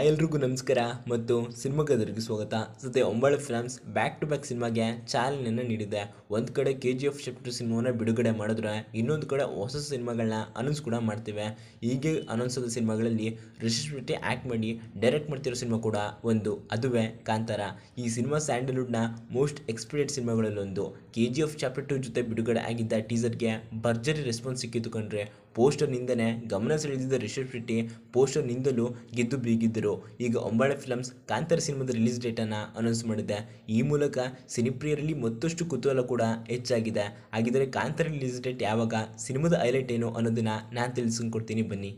hi ಎಲ್ರಿಗೂ ನಮಸ್ಕಾರ ಮತ್ತು ಸಿನಿಮಾಗದರಿಗೆ ಸ್ವಾಗತ ಜೊತೆ Hombale Films back to back ಸಿನಿಮಾಗೆ ಚಾಲನೆಯನ್ನು ನೀಡಿದೆ ಒಂದು ಕಡೆ ಕೆ ಜಿ ಎಫ್ ಶೆಫ್ಟರ್ ಸಿನಿಮಾವನ್ನು ಬಿಡುಗಡೆ ಮಾಡಿದ್ರೆ ಇನ್ನೊಂದು ಕಡೆ ಹೊಸ ಸಿನಿಮಾಗಳನ್ನ ಅನೌನ್ಸ್ ಕೂಡ ಮಾಡ್ತೀವಿ ಹೀಗೆ ಅನೌನ್ಸ್ ಆದ ಸಿನಿಮಾಗಳಲ್ಲಿ ರಿಷಿ ಆ್ಯಕ್ಟ್ ಮಾಡಿ ಡೈರೆಕ್ಟ್ ಮಾಡ್ತಿರೋ ಸಿನಿಮಾ ಕೂಡ ಒಂದು ಅದುವೇ ಕಾಂತಾರ ಈ ಸಿನಿಮಾ ಸ್ಯಾಂಡಲ್ವುಡ್ನ ಮೋಸ್ಟ್ ಎಕ್ಸ್ಪೀರಿಯೆಡ್ ಸಿನಿಮಾಗಳಲ್ಲೊಂದು K G F chapter two ಜೊತೆ ಬಿಡುಗಡೆ ಆಗಿದ್ದ ಟೀಸರ್ಗೆ ಭರ್ಜರಿ ರೆಸ್ಪಾನ್ಸ್ ಸಿಕ್ಕಿತ್ತು ಕಂಡ್ರೆ ಪೋಸ್ಟರ್ನಿಂದನೇ ಗಮನ ಸೆಳೆದಿದ್ದ ರಿಷಬ್ ಶೆಟ್ಟಿ ಪೋಸ್ಟರ್ನಿಂದಲೂ ಗೆದ್ದು ಬೀಗಿದ್ದರು ಈಗ ಅಂಬಾಳೆ ಫಿಲಮ್ಸ್ ಕಾಂತರ ಸಿನಿಮಾದ ರಿಲೀಸ್ ಡೇಟನ್ನು ಅನೌನ್ಸ್ ಮಾಡಿದೆ ಈ ಮೂಲಕ ಸಿನಿಪ್ರಿಯರಲ್ಲಿ ಮತ್ತಷ್ಟು ಕುತೂಹಲ ಕೂಡ ಹೆಚ್ಚಾಗಿದೆ ಹಾಗಿದ್ರೆ ಕಾಂತರ ರಿಲೀಸ್ ಡೇಟ್ ಯಾವಾಗ ಸಿನಿಮಾದ ಹೈಲೈಟ್ ಏನು ಅನ್ನೋದನ್ನು ನಾನು ತಿಳಿಸ್ಕೊಡ್ತೀನಿ ಬನ್ನಿ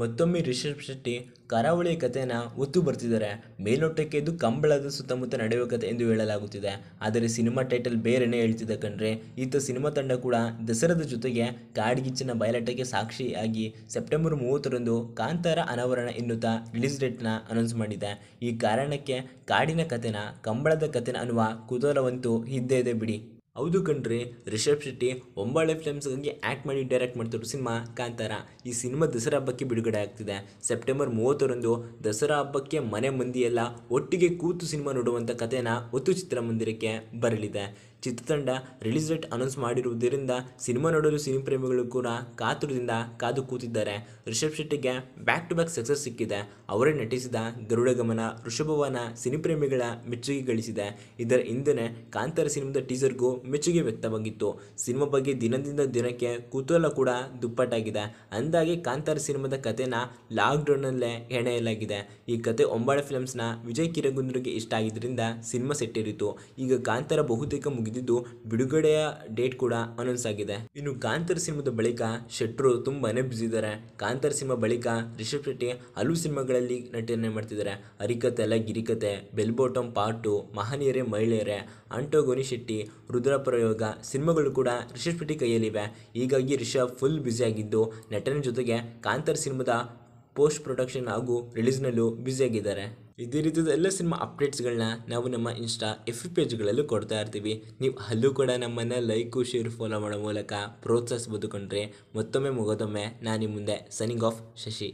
ಮತ್ತೊಮ್ಮೆ ರಿಷಬ್ ಶೆಟ್ಟಿ ಕರಾವಳಿ ಕಥೆನ ಒತ್ತು ಬರ್ತಿದ್ದಾರೆ ಮೇಲ್ನೋಟಕ್ಕೆ ಇದು ಕಂಬಳದ ಸುತ್ತಮುತ್ತ ನಡೆಯುವ ಕಥೆ ಎಂದು ಹೇಳಲಾಗುತ್ತಿದೆ ಆದರೆ ಸಿನಿಮಾ ಟೈಟಲ್ ಬೇರೆನೇ ಹೇಳ್ತಿದ್ದ ಕಣ್ರೆ ಈತ ಸಿನಿಮಾ ತಂಡ ಕೂಡ ದಸರಾದ ಜೊತೆಗೆ ಕಾಡ್ಗಿಚ್ಚಿನ ಬಯಲಾಟಕ್ಕೆ ಸಾಕ್ಷಿಯಾಗಿ ಸೆಪ್ಟೆಂಬರ್ ಮೂವತ್ತರಂದು ಕಾಂತಾರ ಅನಾವರಣ ಎನ್ನುತ್ತಾ ರಿಲೀಸ್ ಡೇಟ್ನ ಅನೌನ್ಸ್ ಮಾಡಿದೆ ಈ ಕಾರಣಕ್ಕೆ ಕಾಡಿನ ಕಥೆನ ಕಂಬಳದ ಕಥೆನ ಅನ್ನುವ ಕುತೂಹಲವಂತೂ ಇದ್ದೇ ಇದೆ ಬಿಡಿ ಹೌದು ಕಣ್ರಿ ರಿಷಬ್ ಶೆಟ್ಟಿ ಒಂಬಾಳೆ ಫಿಲಮ್ಸ್ಗಾಗಿ ಆ್ಯಕ್ಟ್ ಮಾಡಿ ಡೈರೆಕ್ಟ್ ಮಾಡ್ತಿರೋ ಸಿನಿಮಾ ಕಾಂತಾರ ಈ ಸಿನಿಮಾ ದಸರಾ ಹಬ್ಬಕ್ಕೆ ಬಿಡುಗಡೆ ಆಗ್ತಿದೆ ಸೆಪ್ಟೆಂಬರ್ ಮೂವತ್ತರಂದು ದಸರಾ ಹಬ್ಬಕ್ಕೆ ಮನೆ ಮಂದಿಯೆಲ್ಲ ಒಟ್ಟಿಗೆ ಕೂತು ಸಿನಿಮಾ ನೋಡುವಂಥ ಕಥೆನ ಒತ್ತು ಚಿತ್ರಮಂದಿರಕ್ಕೆ ಬರಲಿದೆ ಚಿತ್ರತಂಡ ರಿಲೀಸ್ ಡೇಟ್ ಅನೌನ್ಸ್ ಮಾಡಿರುವುದರಿಂದ ಸಿನಿಮಾ ನೋಡಲು ಸಿನಿಮಾ ಪ್ರೇಮಿಗಳು ಕೂಡ ಕಾತುರದಿಂದ ಕಾದು ಕೂತಿದ್ದಾರೆ ರಿಷಬ್ ಶೆಟ್ಟಿಗೆ ಬ್ಯಾಕ್ ಟು ಬ್ಯಾಕ್ ಸಕ್ಸಸ್ ಸಿಕ್ಕಿದೆ ಅವರೇ ನಟಿಸಿದ ಗರುಡ ಗಮನ ಋಷಭವನ ಸಿನಿಪ್ರೇಮಿಗಳ ಪ್ರೇಮಿಗಳ ಮೆಚ್ಚುಗೆ ಗಳಿಸಿದೆ ಇದರ ಹಿಂದೆ ಕಾಂತಾರ ಸಿನಿಮಾದ ಟೀಸರ್ಗೂ ಮೆಚ್ಚುಗೆ ವ್ಯಕ್ತವಾಗಿತ್ತು ಸಿನಿಮಾ ಬಗ್ಗೆ ದಿನದಿಂದ ದಿನಕ್ಕೆ ಕುತೂಹಲ ಕೂಡ ದುಪ್ಪಟ್ಟಾಗಿದೆ ಅಂದಾಗೆ ಕಾಂತಾರ ಸಿನಿಮಾದ ಕಥೆನ ಲಾಕ್ಡೌನಲ್ಲೇ ಹೆಣೆಯಲಾಗಿದೆ ಈ ಕತೆ ಒಂಬಾಳೆ ನ ವಿಜಯ್ ಕಿರಗುಂದ್ರಿಗೆ ಇಷ್ಟ ಆಗಿದ್ದರಿಂದ ಸಿನಿಮಾ ಸೆಟ್ಟಿರಿತು ಈಗ ಕಾಂತಾರ ಬಹುತೇಕ ಮುಗಿದಿದ್ದು ಬಿಡುಗಡೆಯ ಡೇಟ್ ಕೂಡ ಅನೌನ್ಸ್ ಆಗಿದೆ ಇನ್ನು ಕಾಂತಾರ ಸಿನಿಮಾದ ಬಳಿಕ ಶೆಟ್ರು ತುಂಬಾನೇ ಬಿಸಿದ್ದಾರೆ ಕಾಂತಾರ ಸಿನಿಮಾ ಬಳಿಕ ರಿಷಬ್ ಶೆಟ್ಟಿ ಹಲವು ಸಿನಿಮಾಗಳಲ್ಲಿ ನಟನೆ ಮಾಡ್ತಿದ್ದಾರೆ ಹರಿಕತೆ ಅಲ್ಲ ಗಿರಿಕತೆ ಬೆಲ್ಬೋಟಮ್ ಪಾರ್ಟು ಮಹನೀಯರೇ ಮಹಿಳೆಯರೇ ಆಂಟೋಗೋನಿ ಶೆಟ್ಟಿ ರುದ್ರ ಪ್ರಯೋಗ ಸಿನಿಮಾಗಳು ಕೂಡ ರಿಷಬ್ ಶೆಟ್ಟಿ ಕೈಯಲ್ಲಿವೆ ಹೀಗಾಗಿ ರಿಷಬ್ ಫುಲ್ ಬ್ಯುಸಿಯಾಗಿದ್ದು ನಟನ ಜೊತೆಗೆ ಕಾಂತರ್ ಸಿನಿಮಾದ ಪೋಸ್ಟ್ ಪ್ರೊಡಕ್ಷನ್ ಹಾಗೂ ರಿಲೀಸ್ನಲ್ಲೂ ಬ್ಯುಸಿಯಾಗಿದ್ದಾರೆ ಇದೇ ರೀತಿಯ ಎಲ್ಲ ಸಿನಿಮಾ ಅಪ್ಡೇಟ್ಸ್ಗಳನ್ನ ನಾವು ನಮ್ಮ ಇನ್ಸ್ಟಾ ಎಫ್ ಪೇಜ್ಗಳಲ್ಲೂ ಕೊಡ್ತಾ ಇರ್ತೀವಿ ನೀವು ಅಲ್ಲೂ ಕೂಡ ನಮ್ಮನ್ನು ಲೈಕು ಶೇರ್ ಫಾಲೋ ಮಾಡೋ ಮೂಲಕ ಪ್ರೋತ್ಸಾಹಿಸ್ಬೋದು ಬದುಕೊಂಡ್ರೆ ಮತ್ತೊಮ್ಮೆ ಮುಗೋದೊಮ್ಮೆ ನಾನು ಮುಂದೆ ಸನಿಂಗ್ ಆಫ್ ಶಶಿ